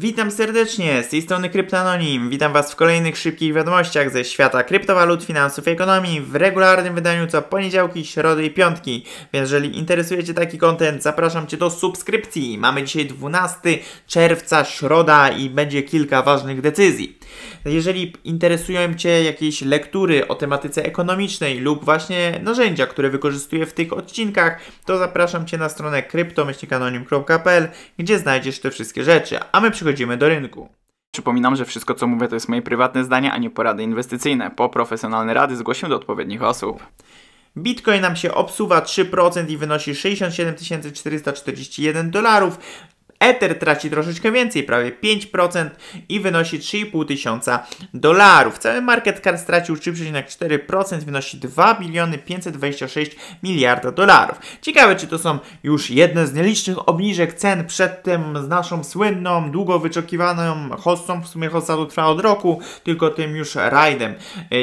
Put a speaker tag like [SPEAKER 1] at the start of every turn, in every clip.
[SPEAKER 1] Witam serdecznie, z tej strony Kryptononim. Witam Was w kolejnych szybkich wiadomościach ze świata kryptowalut, finansów i ekonomii w regularnym wydaniu co poniedziałki, środy i piątki. Więc jeżeli interesujecie taki kontent, zapraszam Cię do subskrypcji. Mamy dzisiaj 12 czerwca, środa i będzie kilka ważnych decyzji. Jeżeli interesują Cię jakieś lektury o tematyce ekonomicznej lub właśnie narzędzia, które wykorzystuję w tych odcinkach, to zapraszam Cię na stronę kryptomyślnikanonim.pl, gdzie znajdziesz te wszystkie rzeczy, a my przechodzimy do rynku. Przypominam, że wszystko co mówię to jest moje prywatne zdanie, a nie porady inwestycyjne. Po profesjonalne rady zgłosię do odpowiednich osób. Bitcoin nam się obsuwa 3% i wynosi 67 441 dolarów. Ether traci troszeczkę więcej, prawie 5% i wynosi 3,5 tysiąca dolarów. Cały market cap stracił 3,4%, wynosi 2 biliony 526 miliarda dolarów. Ciekawe, czy to są już jedne z nielicznych obniżek cen przed tym z naszą słynną, długo wyczekiwaną hostą w sumie hossa to trwa od roku, tylko tym już rajdem.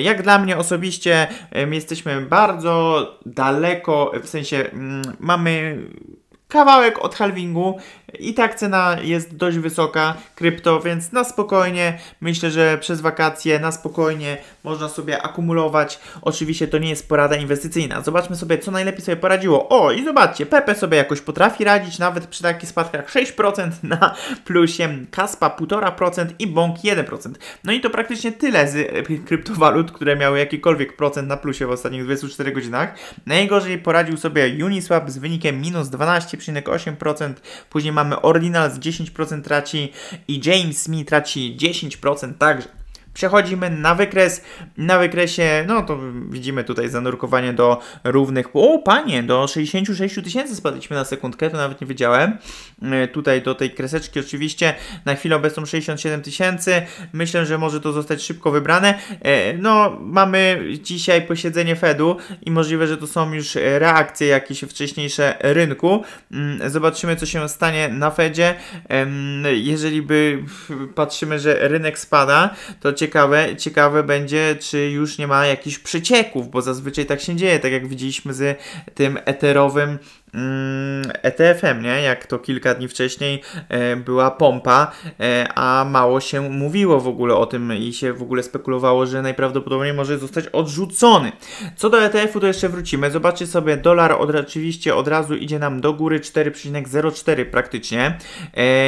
[SPEAKER 1] Jak dla mnie osobiście jesteśmy bardzo daleko, w sensie mm, mamy kawałek od halvingu, i tak cena jest dość wysoka krypto, więc na spokojnie myślę, że przez wakacje na spokojnie można sobie akumulować. Oczywiście to nie jest porada inwestycyjna. Zobaczmy sobie, co najlepiej sobie poradziło. O, i zobaczcie, Pepe sobie jakoś potrafi radzić, nawet przy takich spadkach 6% na plusie, Kaspa 1,5% i Bąk 1%. No i to praktycznie tyle z e, kryptowalut, które miały jakikolwiek procent na plusie w ostatnich 24 godzinach. Najgorzej poradził sobie Uniswap z wynikiem minus 12,8%. Później mamy Orlinals 10% traci i James Smith traci 10% także. Przechodzimy na wykres. Na wykresie, no to widzimy tutaj zanurkowanie do równych. O, panie, do 66 tysięcy spadliśmy na sekundkę, to nawet nie wiedziałem. E, tutaj do tej kreseczki oczywiście na chwilę obecną 67 tysięcy. Myślę, że może to zostać szybko wybrane. E, no, mamy dzisiaj posiedzenie Fedu i możliwe, że to są już reakcje jakieś wcześniejsze rynku. Mm, zobaczymy, co się stanie na Fedzie. Jeżeli by patrzymy, że rynek spada, to ciekawe ciekawe, ciekawe będzie, czy już nie ma jakichś przecieków, bo zazwyczaj tak się dzieje, tak jak widzieliśmy z tym eterowym ETF-em, mm, e nie? Jak to kilka dni wcześniej e, była pompa, e, a mało się mówiło w ogóle o tym i się w ogóle spekulowało, że najprawdopodobniej może zostać odrzucony. Co do ETF-u, to jeszcze wrócimy. Zobaczcie sobie, dolar od, oczywiście od razu idzie nam do góry 4,04 praktycznie.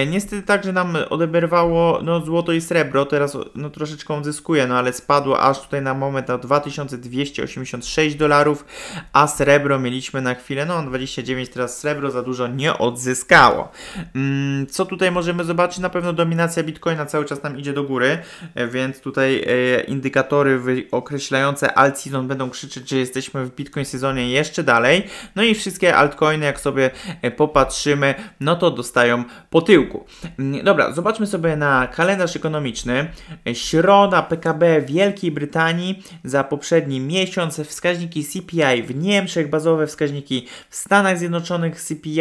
[SPEAKER 1] niestety także nam odeberwało no, złoto i srebro, teraz no, troszeczkę odzyskuje, no ale spadło aż tutaj na moment na 2286 dolarów, a srebro mieliśmy na chwilę no 29 9 teraz srebro za dużo nie odzyskało. Mm, co tutaj możemy zobaczyć? Na pewno dominacja Bitcoina cały czas nam idzie do góry, e, więc tutaj e, indykatory określające alt season będą krzyczeć, że jesteśmy w Bitcoin sezonie jeszcze dalej. No i wszystkie altcoiny, jak sobie e, popatrzymy, no to dostają po tyłku. Mm, dobra, zobaczmy sobie na kalendarz ekonomiczny. Środa PKB Wielkiej Brytanii za poprzedni miesiąc, wskaźniki CPI w Niemczech, bazowe wskaźniki w Stanach Zjednoczonych, Zjednoczonych CPI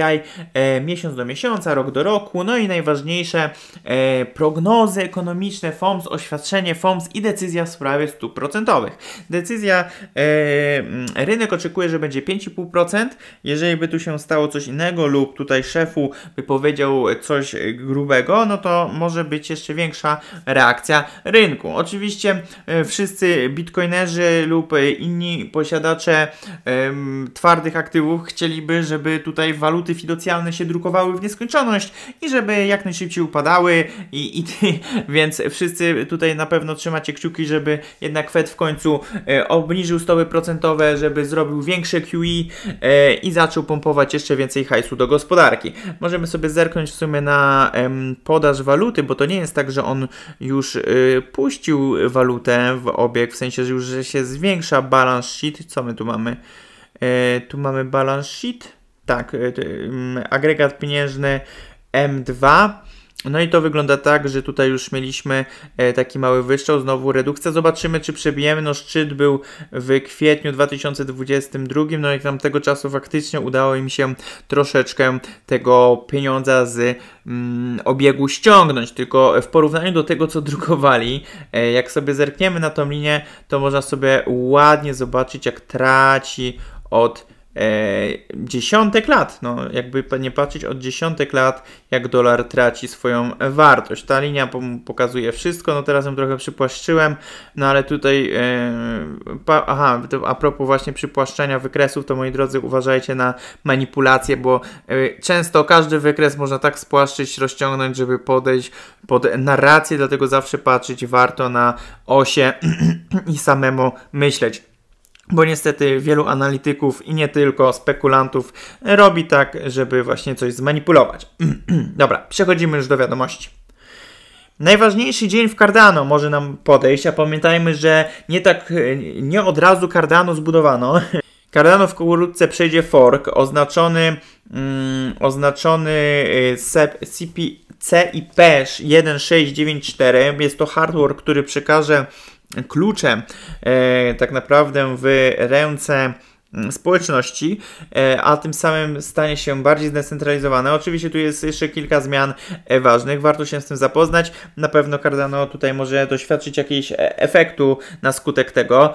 [SPEAKER 1] e, miesiąc do miesiąca, rok do roku. No i najważniejsze e, prognozy ekonomiczne FOMS, oświadczenie FOMS i decyzja w sprawie stóp procentowych. Decyzja, e, mm, rynek oczekuje, że będzie 5,5%. Jeżeli by tu się stało coś innego lub tutaj szefu by powiedział coś grubego, no to może być jeszcze większa reakcja rynku. Oczywiście e, wszyscy bitcoinerzy lub inni posiadacze twardych aktywów chcieliby, żeby żeby tutaj waluty fiducjalne się drukowały w nieskończoność i żeby jak najszybciej upadały i, i więc wszyscy tutaj na pewno trzymacie kciuki, żeby jednak Fed w końcu e, obniżył stopy procentowe, żeby zrobił większe QE e, i zaczął pompować jeszcze więcej hajsu do gospodarki. Możemy sobie zerknąć w sumie na podaż waluty, bo to nie jest tak, że on już e, puścił walutę w obieg, w sensie, że już że się zwiększa balance sheet. Co my tu mamy? E, tu mamy balance sheet tak, y, y, mm, agregat pieniężny M2. No i to wygląda tak, że tutaj już mieliśmy e, taki mały wystrzał, znowu redukcja. Zobaczymy, czy przebijemy. No szczyt był w kwietniu 2022, no i tam tego czasu faktycznie udało im się troszeczkę tego pieniądza z mm, obiegu ściągnąć. Tylko w porównaniu do tego, co drukowali, e, jak sobie zerkniemy na tą linię, to można sobie ładnie zobaczyć, jak traci od E, dziesiątek lat, no jakby nie patrzeć od dziesiątek lat, jak dolar traci swoją wartość. Ta linia pokazuje wszystko, no teraz ją trochę przypłaszczyłem, no ale tutaj, e, aha, a propos właśnie przypłaszczenia wykresów, to moi drodzy uważajcie na manipulacje, bo e, często każdy wykres można tak spłaszczyć, rozciągnąć, żeby podejść pod narrację, dlatego zawsze patrzeć warto na osie i samemu myśleć bo niestety wielu analityków i nie tylko spekulantów robi tak, żeby właśnie coś zmanipulować. Dobra, przechodzimy już do wiadomości. Najważniejszy dzień w Cardano może nam podejść, a pamiętajmy, że nie tak, nie od razu Cardano zbudowano. Cardano wkrótce przejdzie fork oznaczony, mm, oznaczony CIP CIP 1694. Jest to hardware, który przekaże kluczem, e, tak naprawdę w ręce Mm, społeczności, e, a tym samym stanie się bardziej zdecentralizowane. Oczywiście tu jest jeszcze kilka zmian e, ważnych, warto się z tym zapoznać. Na pewno Cardano tutaj może doświadczyć jakiegoś e, efektu na skutek tego.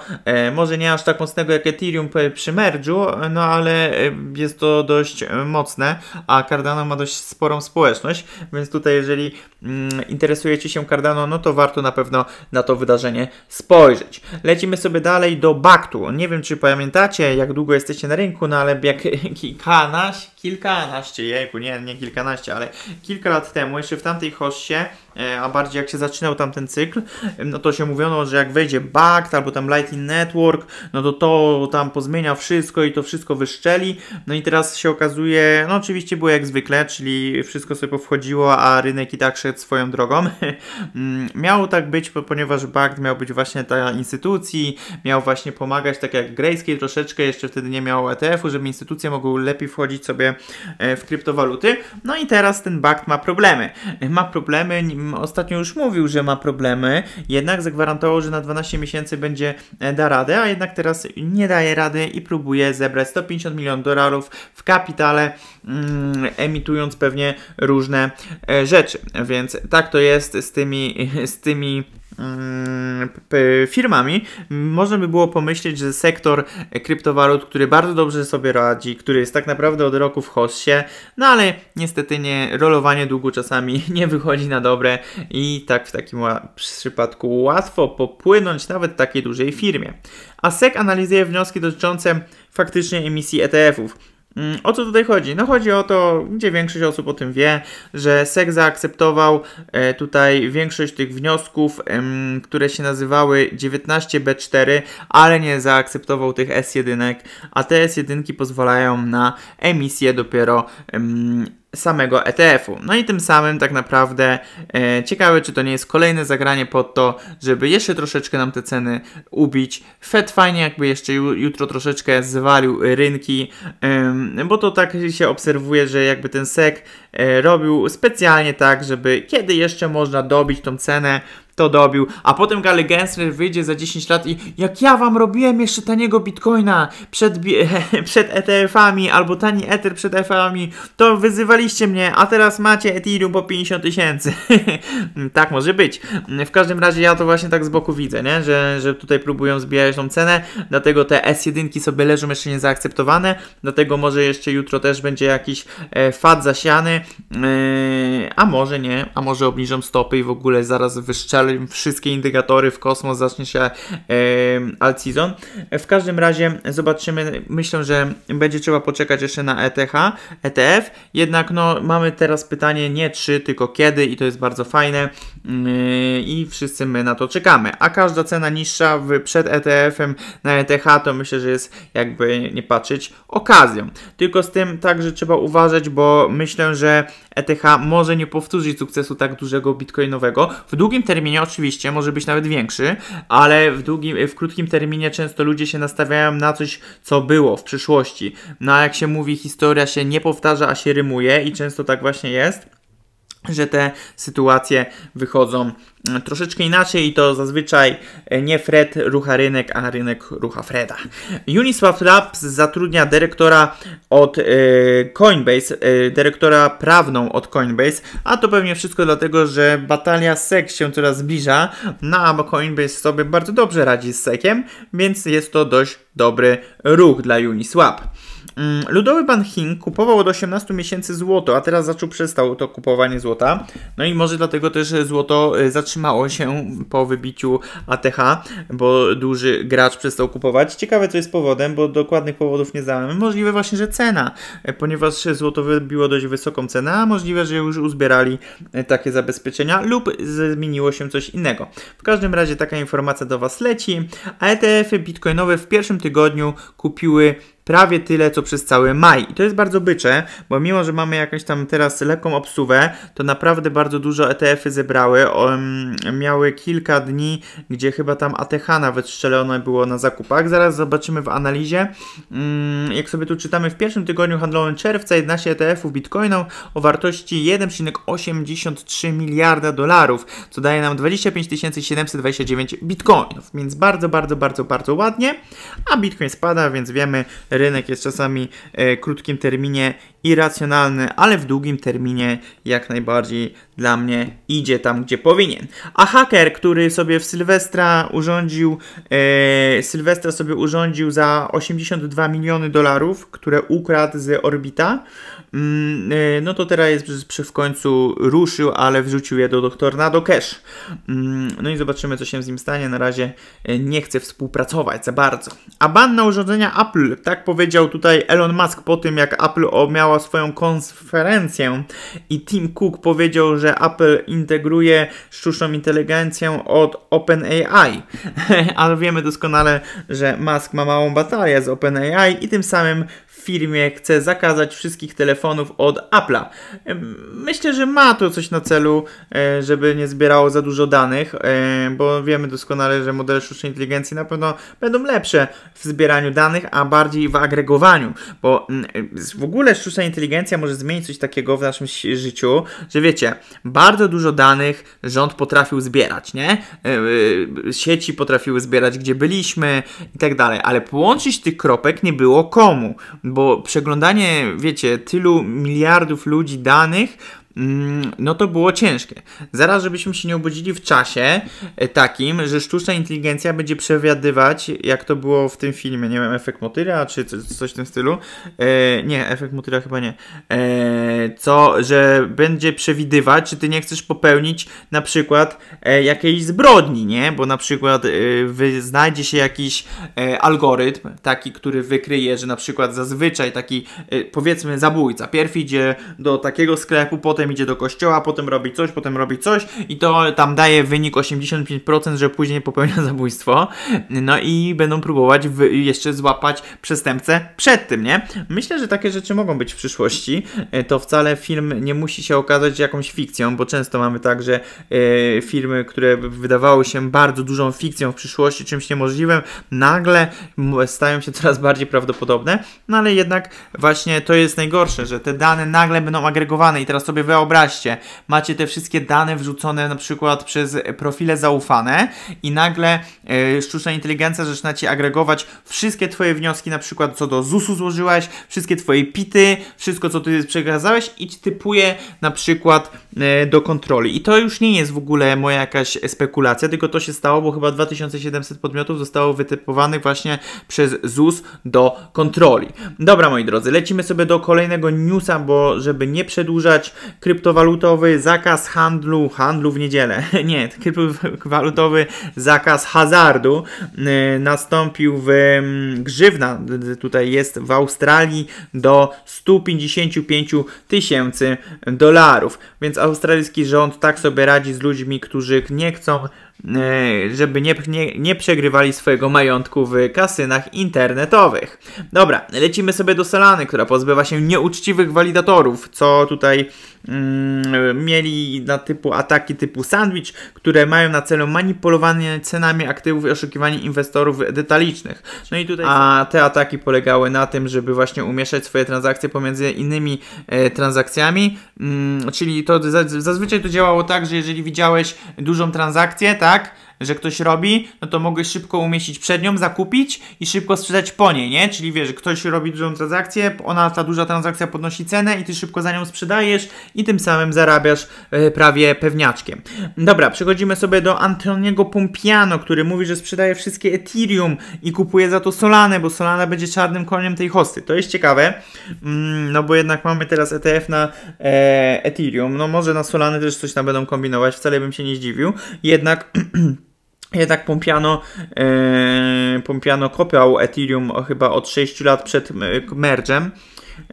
[SPEAKER 1] Może nie aż tak mocnego jak Ethereum przy merge'u, no ale jest to dość mocne, a Cardano ma dość sporą społeczność, więc tutaj jeżeli mm, interesujecie się Cardano, no to warto na pewno na to wydarzenie spojrzeć. Lecimy sobie dalej do Baktu. Nie wiem czy pamiętacie, jak długo jesteście na rynku, no ale jak kilkanaście, kilkanaście, jejku, nie, nie kilkanaście, ale kilka lat temu, jeszcze w tamtej hoście E, a bardziej jak się zaczynał tam ten cykl, no to się mówiono, że jak wejdzie Bact albo tam Lightning Network, no to to tam pozmienia wszystko i to wszystko wyszczeli. No i teraz się okazuje, no oczywiście było jak zwykle, czyli wszystko sobie powchodziło, a rynek i tak szedł swoją drogą. Mm, miało tak być, ponieważ Bact miał być właśnie dla instytucji, miał właśnie pomagać, tak jak Grayscale troszeczkę, jeszcze wtedy nie miał ETF-u, żeby instytucje mogły lepiej wchodzić sobie e, w kryptowaluty. No i teraz ten Bact ma problemy. Ma problemy, Mm, ostatnio już mówił, że ma problemy, jednak zagwarantował, że na 12 miesięcy będzie e, da radę, a jednak teraz nie daje rady i próbuje zebrać 150 milionów dolarów w kapitale, mm, emitując pewnie różne e, rzeczy. Więc tak to jest z tymi, z tymi Mm, firmami, można by było pomyśleć, że sektor kryptowalut, który bardzo dobrze sobie radzi, który jest tak naprawdę od roku w hossie, no ale niestety nie, rolowanie długu czasami nie wychodzi na dobre i tak w takim przypadku łatwo popłynąć nawet takiej dużej firmie. A SEC analizuje wnioski dotyczące faktycznie emisji ETF-ów Mm, o co tutaj chodzi? No chodzi o to, gdzie większość osób o tym wie, że SEC zaakceptował e, tutaj większość tych wniosków, które się nazywały 19B4, ale nie zaakceptował tych S1, a te S1 pozwalają na emisję dopiero samego ETF-u. No i tym samym tak naprawdę e, ciekawe, czy to nie jest kolejne zagranie pod to, żeby jeszcze troszeczkę nam te ceny ubić. Fed fajnie jakby jeszcze jutro troszeczkę zwalił rynki, e, bo to tak się obserwuje, że jakby ten SEC e, robił specjalnie tak, żeby kiedy jeszcze można dobić tą cenę, to dobił, a potem Gary Gensler wyjdzie za 10 lat i jak ja wam robiłem jeszcze taniego bitcoina przed, przed ETF-ami albo tani Ether przed ETF-ami, to wyzywaliście mnie, a teraz macie Ethereum po 50 tysięcy. tak może być. W każdym razie ja to właśnie tak z boku widzę, nie? Że, że tutaj próbują zbijać tą cenę, dlatego te S1 sobie leżą jeszcze nie zaakceptowane, dlatego może jeszcze jutro też będzie jakiś e, fad zasiany, e, a może nie, a może obniżą stopy i w ogóle zaraz wyszczerzą portal, wszystkie indykatory w kosmos, zacznie się alt season. W każdym razie zobaczymy, myślę, że będzie trzeba poczekać jeszcze na ETH, ETF, jednak no, mamy teraz pytanie nie czy, tylko kiedy i to jest bardzo fajne mm, i wszyscy my na to czekamy. A każda cena niższa w, przed ETF-em na ETH to myślę, że jest jakby nie patrzeć okazją. Tylko z tym także trzeba uważać, bo myślę, że ETH może nie powtórzyć sukcesu tak dużego bitcoinowego. W długim terminie terminie oczywiście może być nawet większy, ale w, długim, w krótkim terminie często ludzie się nastawiają na coś, co było w przyszłości. No a jak się mówi, historia się nie powtarza, a się rymuje i często tak właśnie jest że te sytuacje wychodzą mm, troszeczkę inaczej i to zazwyczaj e, nie Fred rucha rynek, a rynek rucha Freda. Uniswap Labs zatrudnia dyrektora od e, Coinbase, e, dyrektora prawną od Coinbase, a to pewnie wszystko dlatego, że batalia SEC się coraz zbliża, no a Coinbase sobie bardzo dobrze radzi z SECiem, więc jest to dość dobry ruch dla Uniswap. Mm, Ludowy Pan Chin kupował od 18 miesięcy złoto, a teraz zaczął przestał to kupowanie złota. No i może dlatego też e, złoto e, zatrzymało się po wybiciu ATH, bo duży gracz przestał kupować. Ciekawe co jest powodem, bo dokładnych powodów nie znamy. Możliwe właśnie, że cena, e, ponieważ złoto wybiło dość wysoką cenę, a możliwe, że już uzbierali takie zabezpieczenia lub zmieniło się coś innego. W każdym razie taka informacja do Was leci, a ETF-y bitcoinowe w pierwszym tygodniu kupiły prawie tyle, co przez cały maj. I to jest bardzo bycze, bo mimo, że mamy jakąś tam teraz lekką obsuwę, to naprawdę bardzo dużo ETF-y zebrały. Um, miały kilka dni, gdzie chyba tam ATH nawet strzelone było na zakupach. Zaraz zobaczymy w analizie. Um, jak sobie tu czytamy, w pierwszym tygodniu handlowym czerwca 11 ETF-ów Bitcoina o wartości 1,83 miliarda dolarów, co daje nam 25 729 bitcoinów, więc bardzo, bardzo, bardzo, bardzo ładnie, a bitcoin spada, więc wiemy, rynek jest czasami w e, krótkim terminie irracjonalny, ale w długim terminie jak najbardziej dla mnie idzie tam, gdzie powinien. A haker, który sobie w Sylwestra urządził, e, Sylwestra sobie urządził za 82 miliony dolarów, które ukradł z Orbita, mm, e, no to teraz jest przy, w końcu ruszył, ale wrzucił je do doktora do cash. Mm, no i zobaczymy, co się z nim stanie. Na razie e, nie chce współpracować za bardzo. A ban na urządzenia Apple, tak powiedział tutaj Elon Musk po tym, jak Apple miała miała swoją konferencję i Tim Cook powiedział, że Apple integruje sztuczną inteligencję od OpenAI, ale wiemy doskonale, że Musk ma małą batalię z OpenAI i tym samym firmie chce zakazać wszystkich telefonów od Apple'a. Myślę, że ma to coś na celu, e, żeby nie zbierało za dużo danych, e, bo wiemy doskonale, że modele sztucznej inteligencji na pewno będą lepsze w zbieraniu danych, a bardziej w agregowaniu, bo mm, w ogóle sztuczna inteligencja może zmienić coś takiego w naszym życiu, że wiecie, bardzo dużo danych rząd potrafił zbierać, nie? E, sieci potrafiły zbierać, gdzie byliśmy i tak dalej, ale połączyć tych kropek nie było komu bo przeglądanie, wiecie, tylu miliardów ludzi danych Mm, no to było ciężkie. Zaraz, żebyśmy się nie obudzili w czasie e, takim, że sztuczna inteligencja będzie przewiadywać, jak to było w tym filmie, nie wiem, efekt motyla czy coś w tym stylu. E, nie, efekt motyla chyba nie. E, co, że będzie przewidywać, czy ty nie chcesz popełnić na przykład e, jakiejś zbrodni, nie? Bo na przykład e, znajdzie się jakiś e, algorytm, taki, który wykryje, że na przykład zazwyczaj taki, powiedzmy, zabójca pierw idzie do takiego sklepu, potem potem idzie do kościoła, potem robi coś, potem robi coś i to tam daje wynik 85%, że później popełnia zabójstwo. No i będą próbować jeszcze złapać przestępcę przed tym, nie? Myślę, że takie rzeczy mogą być w przyszłości. E, to wcale film nie musi się okazać jakąś fikcją, bo często mamy tak, że e, filmy, które wydawały się bardzo dużą fikcją w przyszłości, czymś niemożliwym, nagle stają się coraz bardziej prawdopodobne. No ale jednak właśnie to jest najgorsze, że te dane nagle będą agregowane i teraz sobie wyobraźcie, macie te wszystkie dane wrzucone na przykład przez profile zaufane i nagle yy, sztuczna inteligencja zaczyna ci agregować wszystkie twoje wnioski na przykład co do ZUS-u złożyłaś, wszystkie twoje pity, wszystko co ty przekazałeś i ci typuje na przykład yy, do kontroli. I to już nie jest w ogóle moja jakaś spekulacja, tylko to się stało, bo chyba 2700 podmiotów zostało wytypowanych właśnie przez ZUS do kontroli. Dobra moi drodzy, lecimy sobie do kolejnego newsa, bo żeby nie przedłużać, kryptowalutowy zakaz handlu, handlu w niedzielę, nie, kryptowalutowy zakaz hazardu y, nastąpił w mm, grzywna, tutaj jest w Australii do 155 tysięcy dolarów. Więc australijski rząd tak sobie radzi z ludźmi, którzy nie chcą y, żeby nie, nie, nie, przegrywali swojego majątku w kasynach internetowych. Dobra, lecimy sobie do Solany, która pozbywa się nieuczciwych walidatorów, co tutaj Mm, mieli na typu ataki typu sandwich, które mają na celu manipulowanie cenami aktywów i oszukiwanie inwestorów detalicznych. No i tutaj a te ataki polegały na tym, żeby właśnie umieszać swoje transakcje pomiędzy innymi e, transakcjami, mm, czyli to zazwyczaj to działało tak, że jeżeli widziałeś dużą transakcję, tak, że ktoś robi, no to mogłeś szybko umieścić przed nią, zakupić i szybko sprzedać po niej, nie? Czyli wiesz, ktoś robi dużą transakcję, ona, ta duża transakcja podnosi cenę i ty szybko za nią sprzedajesz i tym samym zarabiasz e, prawie pewniaczkiem. Dobra, przechodzimy sobie do Antoniego Pompiano, który mówi, że sprzedaje wszystkie Ethereum i kupuje za to Solanę, bo Solana będzie czarnym koniem tej hosty. To jest ciekawe, mm, no bo jednak mamy teraz ETF na e, Ethereum, no może na Solany też coś tam będą kombinować, wcale bym się nie zdziwił, jednak Jednak Pompiano, e, Pompiano kopiał Ethereum chyba od 6 lat przed e, mergem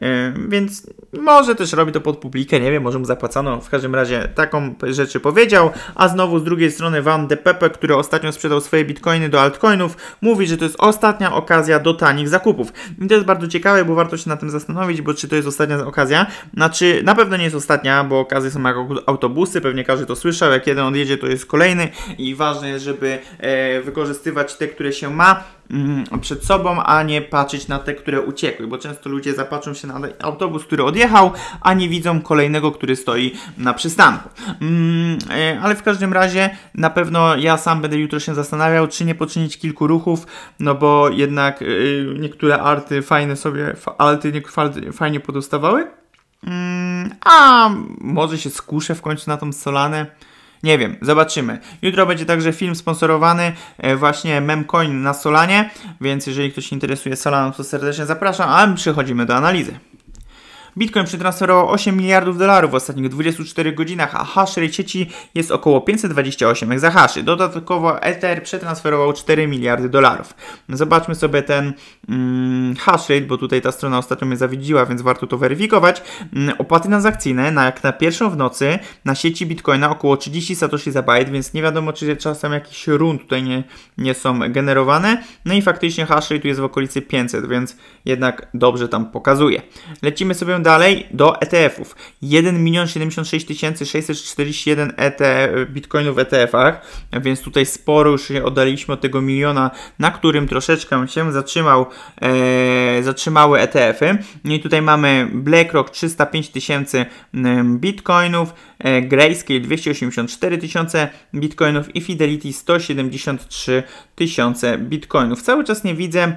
[SPEAKER 1] E, więc może też robi to pod publikę, nie wiem, może mu zapłacano. W każdym razie taką rzeczy powiedział. A znowu z drugiej strony Van de Pepe, który ostatnio sprzedał swoje bitcoiny do altcoinów, mówi, że to jest ostatnia okazja do tanich zakupów. I to jest bardzo ciekawe, bo warto się na tym zastanowić, bo czy to jest ostatnia okazja. Znaczy, na pewno nie jest ostatnia, bo okazje są jak autobusy, pewnie każdy to słyszał. Jak jeden odjedzie, to jest kolejny i ważne jest, żeby e, wykorzystywać te, które się ma Mm, przed sobą, a nie patrzeć na te, które uciekły, bo często ludzie zapatrzą się na autobus, który odjechał, a nie widzą kolejnego, który stoi na przystanku. Mm, e, ale w każdym razie na pewno ja sam będę jutro się zastanawiał, czy nie poczynić kilku ruchów, no bo jednak e, niektóre arty fajne sobie, alty fajnie podostawały. Mm, a może się skuszę w końcu na tą Solanę. Nie wiem, zobaczymy. Jutro będzie także film sponsorowany e, właśnie Memcoin na Solanie, więc jeżeli ktoś interesuje Solaną, to serdecznie zapraszam, a my przechodzimy do analizy. Bitcoin przetransferował 8 miliardów dolarów w ostatnich 24 godzinach, a hash rate sieci jest około 528 exahashy. Dodatkowo Ether przetransferował 4 miliardy dolarów. Zobaczmy sobie ten mm, hash rate, bo tutaj ta strona ostatnio mnie zawiedziła, więc warto to weryfikować. Mm, opłaty transakcyjne, na, jak na pierwszą w nocy, na sieci Bitcoina około 30 satoshi za byte, więc nie wiadomo, czy czasem jakiś run tutaj nie, nie są generowane. No i faktycznie hash rate tu jest w okolicy 500 500, więc jednak dobrze tam pokazuje. Lecimy sobie dalej dalej do ETF-ów. 1 milion 76 641 e e, bitcoinów w ETF-ach, więc tutaj sporo już się oddaliśmy od tego miliona, na którym troszeczkę się zatrzymał, e, zatrzymały ETF-y. No I tutaj mamy BlackRock 305 tysięcy bitcoinów, e, Grayscale 284 tysiące bitcoinów i Fidelity 173 tysiące bitcoinów. Cały czas nie widzę,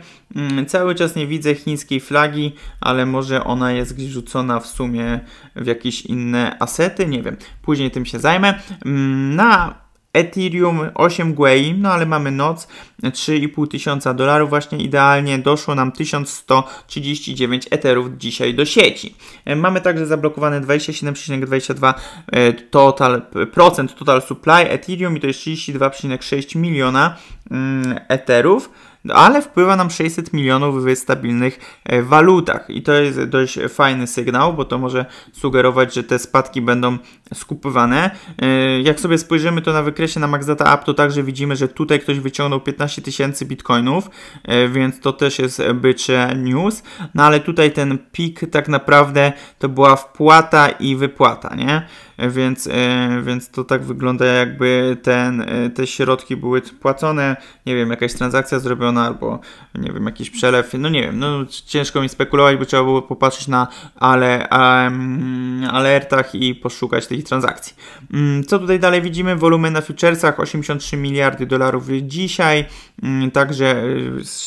[SPEAKER 1] cały czas nie widzę chińskiej flagi, ale może ona jest gdzieś wrzucona w sumie w jakieś inne asety, nie wiem. Później tym się zajmę. Mm, na Ethereum 8 Gwei, no ale mamy noc, 3,5 tysiąca dolarów właśnie idealnie, doszło nam 1139 Etherów dzisiaj do sieci. E, mamy także zablokowane 27,22 e, total, procent total supply Ethereum i to jest 32,6 miliona mm, Etherów no ale wpływa nam 600 milionów w stabilnych e, walutach i to jest dość fajny sygnał, bo to może sugerować, że te spadki będą skupywane. E, jak sobie spojrzymy to na wykresie na MaxData App, to także widzimy, że tutaj ktoś wyciągnął 15 tysięcy bitcoinów, e, więc to też jest bycie news, no ale tutaj ten pik tak naprawdę to była wpłata i wypłata, nie? więc, e, więc to tak wygląda, jakby ten, e, te środki były płacone, nie wiem, jakaś transakcja zrobiona albo, nie wiem, jakiś przelew, no nie wiem, no ciężko mi spekulować, bo trzeba było popatrzeć na ale, um, alertach i poszukać tych transakcji. Mm, co tutaj dalej widzimy? Wolumen na futuresach 83 miliardy dolarów dzisiaj, mm, także e,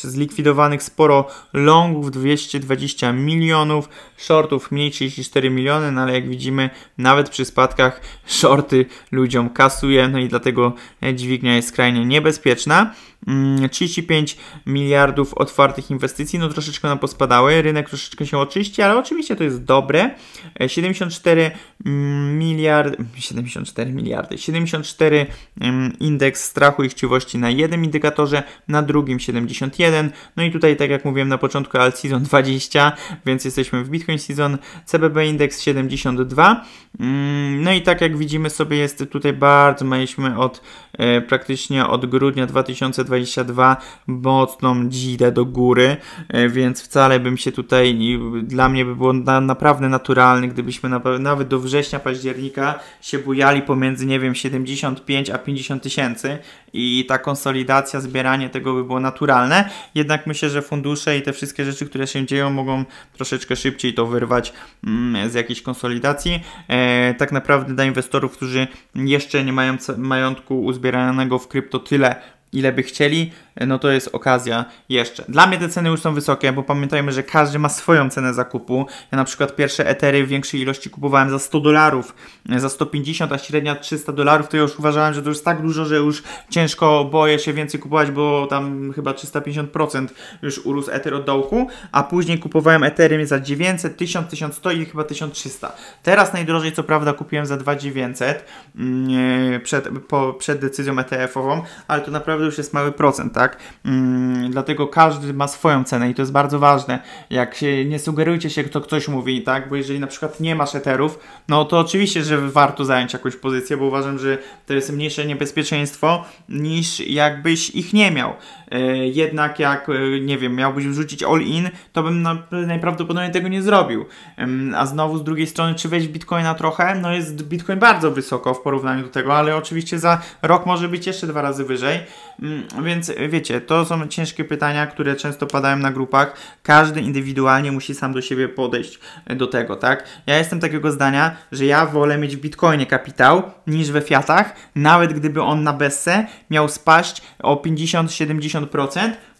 [SPEAKER 1] zlikwidowanych sporo longów 220 milionów, shortów mniej 34 miliony, no ale jak widzimy, nawet przy spadku przypadkach shorty ludziom kasuje, no i dlatego dźwignia jest skrajnie niebezpieczna. 35 mm, miliardów otwartych inwestycji, no troszeczkę nam pospadały, rynek troszeczkę się oczyści, ale oczywiście to jest dobre. 74 e, mm, miliard, 74 miliardy, 74 mm, indeks strachu i chciwości na jednym indykatorze, na drugim 71, no i tutaj tak jak mówiłem na początku alt season 20, więc jesteśmy w Bitcoin season, CBB indeks 72, no i tak jak widzimy sobie jest tutaj bardzo, mieliśmy od e, praktycznie od grudnia 2020 mocną dzidę do góry, e, więc wcale bym się tutaj, dla mnie by było na, naprawdę naturalne, gdybyśmy na, nawet do września, października się bujali pomiędzy, nie wiem, 75 a 50 tysięcy i ta konsolidacja, zbieranie tego by było naturalne, jednak myślę, że fundusze i te wszystkie rzeczy, które się dzieją, mogą troszeczkę szybciej to wyrwać mm, z jakiejś konsolidacji. E, tak naprawdę dla inwestorów, którzy jeszcze nie mają majątku uzbieranego w krypto tyle, ile by chcieli, no to jest okazja jeszcze. Dla mnie te ceny już są wysokie, bo pamiętajmy, że każdy ma swoją cenę zakupu. Ja na przykład pierwsze etery w większej ilości kupowałem za 100 dolarów, za 150, a średnia 300 dolarów, to ja już uważałem, że to już tak dużo, że już ciężko boję się więcej kupować, bo tam chyba 350% już urósł eter od dołku, a później kupowałem etery za 900, 1000, 1100 i chyba 1300. Teraz najdrożej co prawda kupiłem za 2900 mm, przed, po, przed decyzją ETF-ową, ale to naprawdę już jest mały procent, tak? tak? Mm, dlatego każdy ma swoją cenę i to jest bardzo ważne. Jak się, nie sugerujcie się, kto ktoś mówi, tak? Bo jeżeli na przykład nie masz eterów, no to oczywiście, że warto zająć jakąś pozycję, bo uważam, że to jest mniejsze niebezpieczeństwo niż jakbyś ich nie miał. E, jednak jak, e, nie wiem, miałbyś wrzucić all-in, to bym na, najprawdopodobniej tego nie zrobił. a znowu z drugiej strony, czy wejść bitcoina trochę? No jest bitcoin bardzo wysoko w porównaniu do tego, ale oczywiście za rok może być jeszcze dwa razy wyżej, mm, więc, więc wiecie, to są ciężkie pytania, które często padają na grupach. Każdy indywidualnie musi sam do siebie podejść e, do tego, tak? Ja jestem takiego zdania, że ja wolę mieć w Bitcoinie kapitał niż we Fiatach, nawet gdyby on na Besse miał spaść o 50-70%,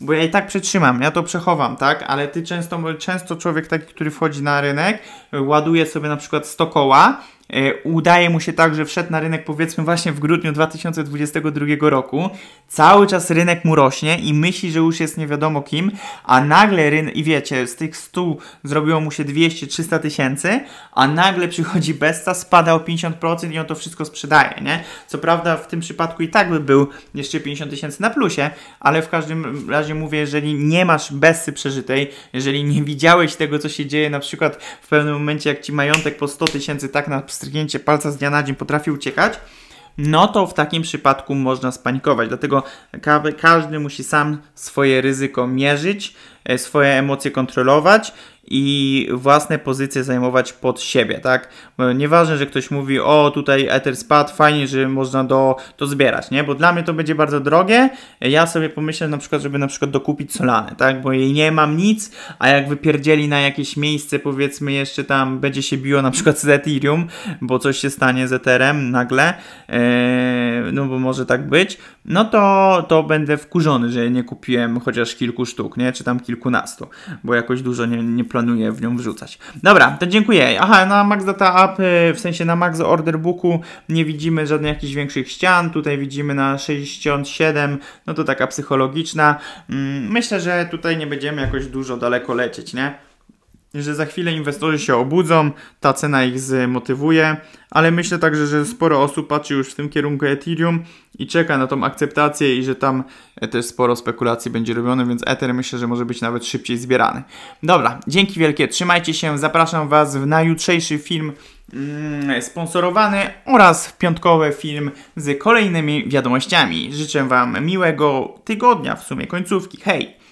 [SPEAKER 1] bo ja i tak przetrzymam, ja to przechowam, tak? Ale ty często, często człowiek taki, który wchodzi na rynek, e, ładuje sobie na przykład 100 koła, E, udaje mu się tak, że wszedł na rynek powiedzmy właśnie w grudniu 2022 roku. Cały czas rynek mu rośnie i myśli, że już jest nie wiadomo kim, a nagle rynek, i wiecie, z tych 100 zrobiło mu się 200-300 tysięcy, a nagle przychodzi Besta, spada o 50% i on to wszystko sprzedaje, nie? Co prawda w tym przypadku i tak by był jeszcze 50 tysięcy na plusie, ale w każdym razie mówię, jeżeli nie masz Besty przeżytej, jeżeli nie widziałeś tego, co się dzieje na przykład w pewnym momencie, jak ci majątek po 100 tysięcy tak na wstrzygnięcie palca z dnia na dzień potrafi uciekać, no to w takim przypadku można spanikować. Dlatego każdy musi sam swoje ryzyko mierzyć, e, swoje emocje kontrolować i własne pozycje zajmować pod siebie, tak? Nieważne, że ktoś mówi, o tutaj Ether spadł, fajnie, że można do, to zbierać, nie? Bo dla mnie to będzie bardzo drogie. Ja sobie pomyślę na przykład, żeby na przykład dokupić Solanę, tak? Bo jej nie mam nic, a jak wypierdzieli na jakieś miejsce, powiedzmy jeszcze tam będzie się biło na przykład z Ethereum, bo coś się stanie z Etherem nagle, yy, no bo może tak być, no to, to będę wkurzony, że nie kupiłem chociaż kilku sztuk, nie? Czy tam kilkunastu, bo jakoś dużo nie, nie planuję w nią wrzucać. Dobra, to dziękuję. Aha, na Max Data App, y, w sensie na Max Order Booku nie widzimy żadnych jakichś większych ścian. Tutaj widzimy na 67, no to taka psychologiczna. Mm, myślę, że tutaj nie będziemy jakoś dużo daleko lecieć, nie? że za chwilę inwestorzy się obudzą, ta cena ich zmotywuje, ale myślę także, że sporo osób patrzy już w tym kierunku Ethereum i czeka na tą akceptację i że tam e, też sporo spekulacji będzie robione, więc Ether myślę, że może być nawet szybciej zbierany. Dobra, dzięki wielkie, trzymajcie się, zapraszam Was na jutrzejszy film mm, sponsorowany oraz piątkowy film z kolejnymi wiadomościami. Życzę Wam miłego tygodnia, w sumie końcówki. Hej!